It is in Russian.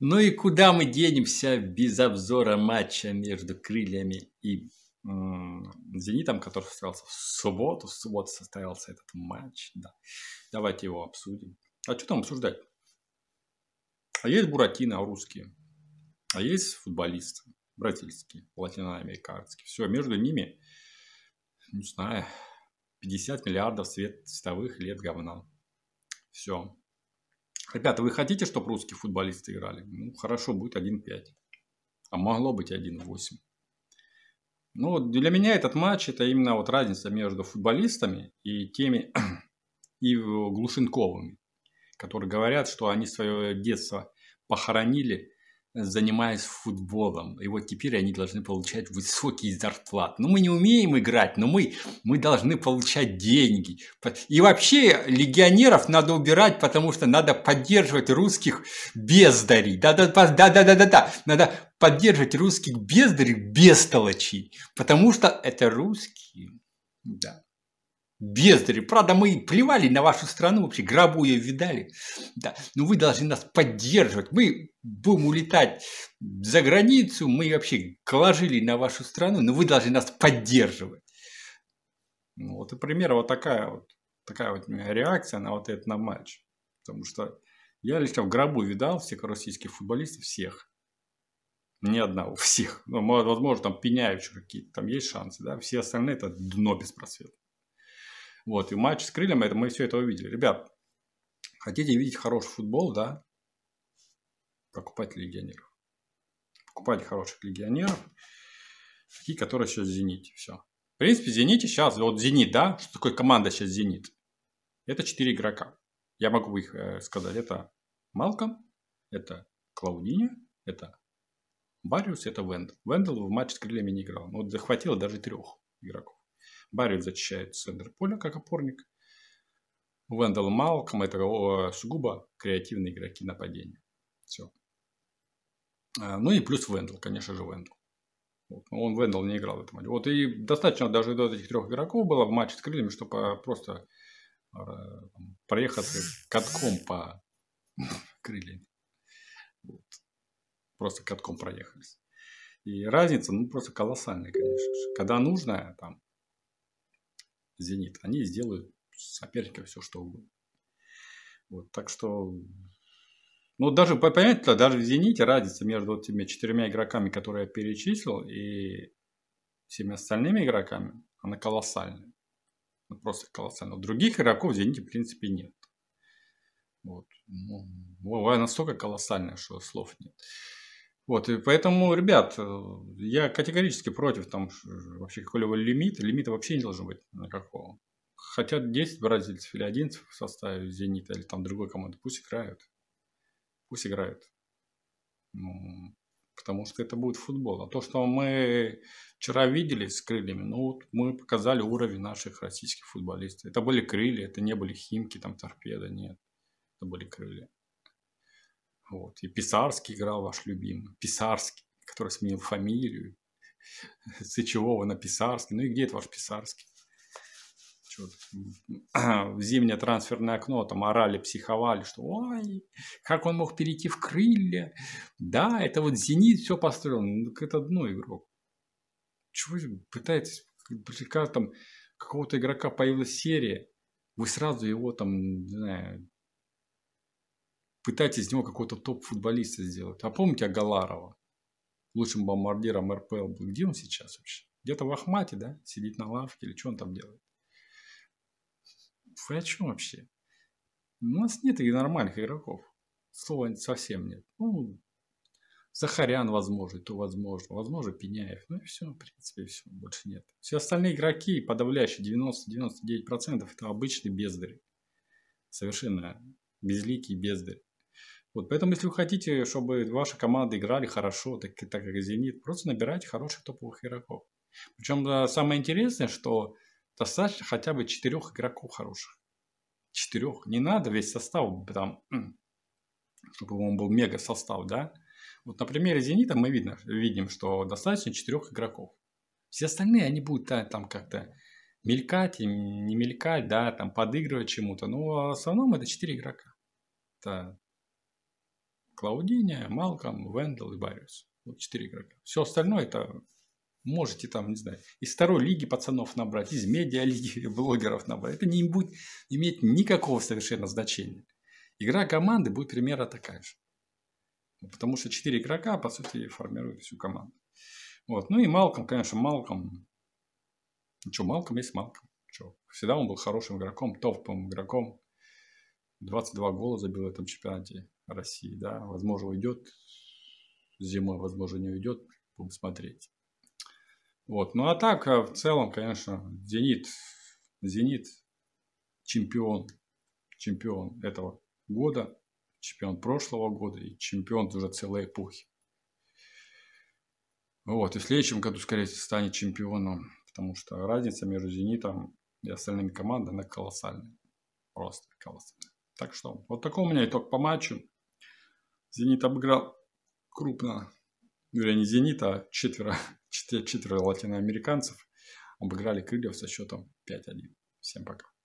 Ну и куда мы денемся без обзора матча между крыльями и Зенитом, который состоялся в субботу. В субботу состоялся этот матч. Да. Давайте его обсудим. А что там обсуждать? А есть буратино русские, а есть футболисты бразильские, латиноамериканские. Все, между ними, не знаю, 50 миллиардов свет, световых лет говна. Все. Ребята, вы хотите, чтобы русские футболисты играли? Ну, хорошо, будет 1-5. А могло быть 1-8. Ну, вот для меня этот матч – это именно вот разница между футболистами и теми, и Глушенковыми, которые говорят, что они свое детство похоронили – занимаясь футболом. И вот теперь они должны получать высокий зарплат, Ну, мы не умеем играть, но мы, мы должны получать деньги. И вообще легионеров надо убирать, потому что надо поддерживать русских бездарей. Да-да-да-да-да-да-да. Надо поддерживать русских бездарей без толочей, потому что это русские. Да бездари. Правда, мы и плевали на вашу страну, вообще гробу ее видали. Да. Но вы должны нас поддерживать. Мы будем улетать за границу, мы вообще положили на вашу страну, но вы должны нас поддерживать. Ну, вот и пример вот такая вот, такая вот реакция на вот этот на матч. Потому что я лично в гробу видал всех российских футболистов, всех. Ни одного, всех. Ну, возможно, там Пеняев какие-то, там есть шансы, да. Все остальные это дно без просвета. Вот, и матч с крыльями, это мы все это увидели. Ребят, хотите видеть хороший футбол, да? покупать легионеров. покупать хороших легионеров, такие, которые сейчас в «Зените». Все. В принципе, в «Зените» сейчас, вот «Зенит», да? Что такое команда сейчас «Зенит»? Это четыре игрока. Я могу их э, сказать. Это Малком, это Клаудиня, это Бариус, это Вендел. Вендел в матче с крыльями не играл. Но ну, вот захватило даже трех игроков. Баррель защищает центр поля как опорник. Вендел Малком – это сугубо креативные игроки нападения. Все. А, ну и плюс Вендел, конечно же, Вендел. Вот. Он Вендел не играл в этом матче. Вот и достаточно даже до этих трех игроков было в матче с крыльями, ну, чтобы а, просто а, проехать катком по крыльям. Вот. Просто катком проехались. И разница, ну, просто колоссальная, конечно же. Когда нужно, там, Зенит, они сделают соперника все что угодно. Вот, так что, ну даже, понимаете, даже в Зените разница между вот теми четырьмя игроками, которые я перечислил, и всеми остальными игроками, она колоссальная. Ну, просто колоссальная. Других игроков в Зените, в принципе, нет. Вот. Ну, настолько колоссальная, что слов нет. Вот, и поэтому, ребят, э, я категорически против там вообще какого-либо лимита. Лимита вообще не должно быть никакого. Хотят 10 бразильцев или 11 в составе «Зенита» или там другой команды, пусть играют. Пусть играют. Ну, потому что это будет футбол. А то, что мы вчера видели с крыльями, ну вот мы показали уровень наших российских футболистов. Это были крылья, это не были химки, там торпеды, нет. Это были крылья. Вот. И Писарский играл ваш любимый. Писарский, который сменил фамилию. Сычевого на Писарский. Ну и где это ваш Писарский? в зимнее трансферное окно там орали, психовали, что ой, как он мог перейти в крылья. Да, это вот «Зенит» все построил. Ну, так это одно игрок. Чего вы пытаетесь? Когда там какого-то игрока появилась серия, вы сразу его там, не знаю, пытаетесь из него какого-то топ-футболиста сделать. А помните Агаларова? Лучшим бомбардиром РПЛ был. Где он сейчас вообще? Где-то в Ахмате, да? Сидит на лавке или что он там делает? Вы о чем вообще? У нас нет и нормальных игроков. Слова совсем нет. Ну, Захарян, возможно, то возможно. Возможно, Пеняев. Ну и все, в принципе, все, больше нет. Все остальные игроки, подавляющие 90-99%, это обычные бездари. Совершенно безликие бездари. Вот, поэтому, если вы хотите, чтобы ваши команды играли хорошо, так, так как «Зенит», просто набирайте хороших топовых игроков. Причем да, самое интересное, что достаточно хотя бы четырех игроков хороших. Четырех. Не надо весь состав там, чтобы он был мега состав, да? Вот на примере «Зенита» мы видно, видим, что достаточно четырех игроков. Все остальные, они будут да, там как-то мелькать, не мелькать, да, там подыгрывать чему-то. Но ну, а в основном это четыре игрока. Это Клаудиния, Малком, Вендел и Бариус. Вот четыре игрока. Все остальное это можете там, не знаю, из второй лиги пацанов набрать, из медиалиги блогеров набрать. Это не будет иметь никакого совершенно значения. Игра команды будет примерно такая же. Потому что четыре игрока, по сути, формируют всю команду. Вот. Ну и Малком, конечно, Малком. Ну что, Малком есть Малком. Че? Всегда он был хорошим игроком, топовым игроком. 22 гола забил в этом чемпионате. России, да, возможно, уйдет, зимой, возможно, не уйдет, будем смотреть. Вот, ну а так, э, в целом, конечно, Зенит, Зенит чемпион, чемпион этого года, чемпион прошлого года и чемпион уже целой эпохи. Вот, и в следующем году, скорее всего, станет чемпионом, потому что разница между «Зенитом» и остальными командами, она колоссальная. Просто колоссальная. Так что, вот такой у меня итог по матчу. Зенит обыграл крупно, вернее не Зенит, а четверо, четверо латиноамериканцев обыграли Крыльев со счетом 5-1. Всем пока.